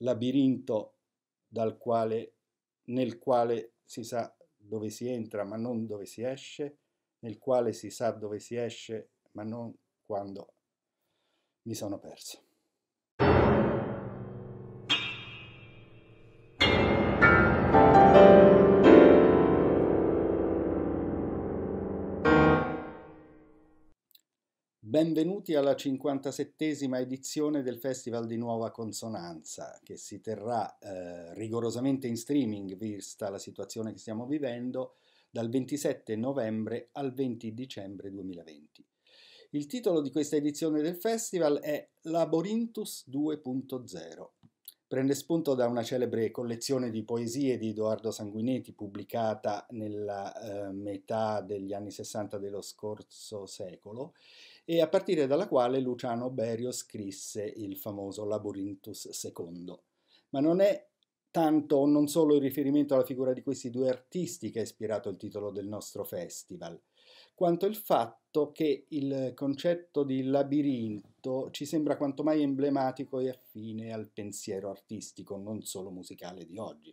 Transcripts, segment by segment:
labirinto quale, nel quale si sa dove si entra ma non dove si esce, nel quale si sa dove si esce ma non quando mi sono perso. Benvenuti alla 57esima edizione del Festival di Nuova Consonanza, che si terrà eh, rigorosamente in streaming, vista la situazione che stiamo vivendo, dal 27 novembre al 20 dicembre 2020. Il titolo di questa edizione del festival è Laborintus 2.0 prende spunto da una celebre collezione di poesie di Edoardo Sanguinetti pubblicata nella eh, metà degli anni 60 dello scorso secolo e a partire dalla quale Luciano Berio scrisse il famoso Labyrinthus II. Ma non è soltanto, non solo il riferimento alla figura di questi due artisti che ha ispirato il titolo del nostro festival, quanto il fatto che il concetto di labirinto ci sembra quanto mai emblematico e affine al pensiero artistico, non solo musicale di oggi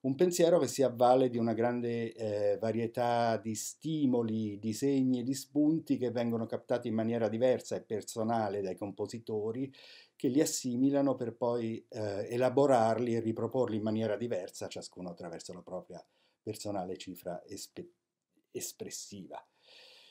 un pensiero che si avvale di una grande eh, varietà di stimoli, di segni e di spunti che vengono captati in maniera diversa e personale dai compositori che li assimilano per poi eh, elaborarli e riproporli in maniera diversa, ciascuno attraverso la propria personale cifra espe- espressiva.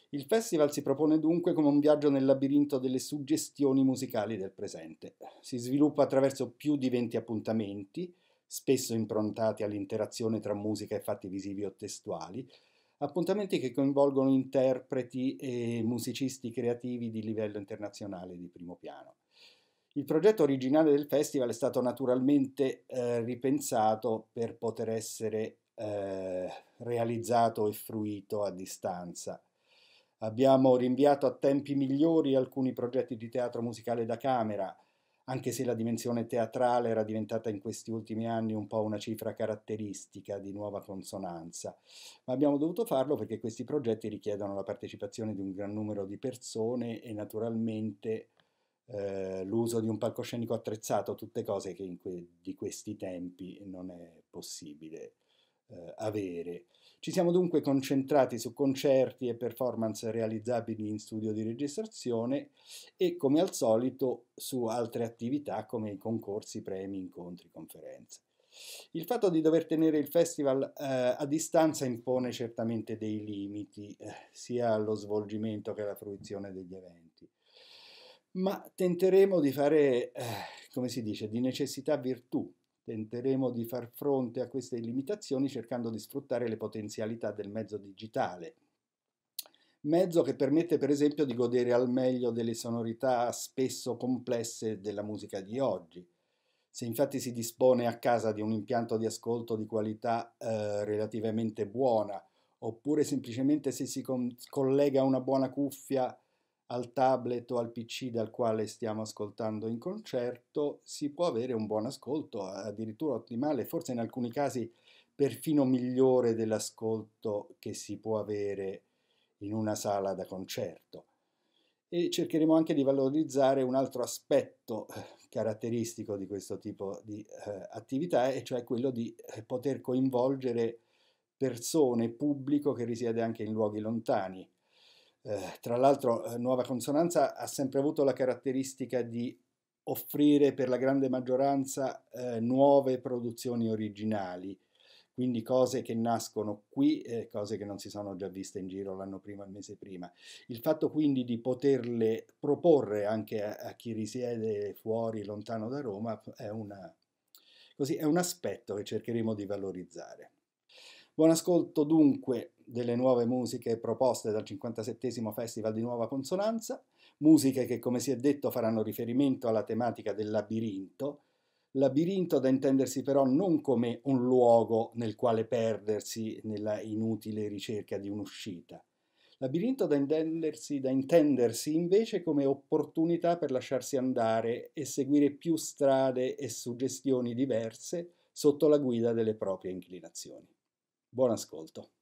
Il festival si propone dunque come un viaggio nel labirinto delle suggestioni musicali del presente. Si sviluppa attraverso più di 20 appuntamenti, spesso improntati all'interazione tra musica e fatti visivi o testuali, appuntamenti che coinvolgono interpreti e musicisti creativi di livello internazionale di primo piano. Il progetto originale del festival è stato naturalmente eh, ripensato per poter essere eh, realizzato e fruito a distanza. Abbiamo rinviato a tempi migliori alcuni progetti di teatro musicale da camera, anche se la dimensione teatrale era diventata in questi ultimi anni un po' una cifra caratteristica di nuova consonanza, ma abbiamo dovuto farlo perché questi progetti richiedono la partecipazione di un gran numero di persone e naturalmente eh, l'uso di un palcoscenico attrezzato, tutte cose che que- di questi tempi non è possibile eh, avere. Ci siamo dunque concentrati su concerti e performance realizzabili in studio di registrazione e come al solito su altre attività come i concorsi, premi, incontri, conferenze. Il fatto di dover tenere il festival eh, a distanza impone certamente dei limiti, eh, sia allo svolgimento che alla fruizione degli eventi. Ma tenteremo di fare, eh, come si dice, di necessità virtù, Tenteremo di far fronte a queste limitazioni cercando di sfruttare le potenzialità del mezzo digitale. Mezzo che permette per esempio di godere al meglio delle sonorità spesso complesse della musica di oggi. Se infatti si dispone a casa di un impianto di ascolto di qualità eh, relativamente buona, oppure semplicemente se si con- collega una buona cuffia al tablet o al PC dal quale stiamo ascoltando in concerto, si può avere un buon ascolto, addirittura ottimale, forse in alcuni casi perfino migliore dell'ascolto che si può avere in una sala da concerto. E cercheremo anche di valorizzare un altro aspetto eh, caratteristico di questo tipo di eh, attività, e cioè quello di eh, poter coinvolgere persone, pubblico che risiede anche in luoghi lontani eh, tra l'altro eh, Nuova Consonanza ha sempre avuto la caratteristica di offrire per la grande maggioranza eh, nuove produzioni originali, quindi cose che nascono qui, eh, cose che non si sono già viste in giro l'anno prima, il mese prima. Il fatto quindi di poterle proporre anche a, a chi risiede fuori, lontano da Roma, è, una, così, è un aspetto che cercheremo di valorizzare. Buon ascolto dunque delle nuove musiche proposte dal 57 Festival di Nuova Consonanza, musiche che come si è detto faranno riferimento alla tematica del labirinto, labirinto da intendersi però non come un luogo nel quale perdersi nella inutile ricerca di un'uscita. Labirinto da intendersi, da intendersi invece come opportunità per lasciarsi andare e seguire più strade e suggestioni diverse sotto la guida delle proprie inclinazioni. Buon ascolto.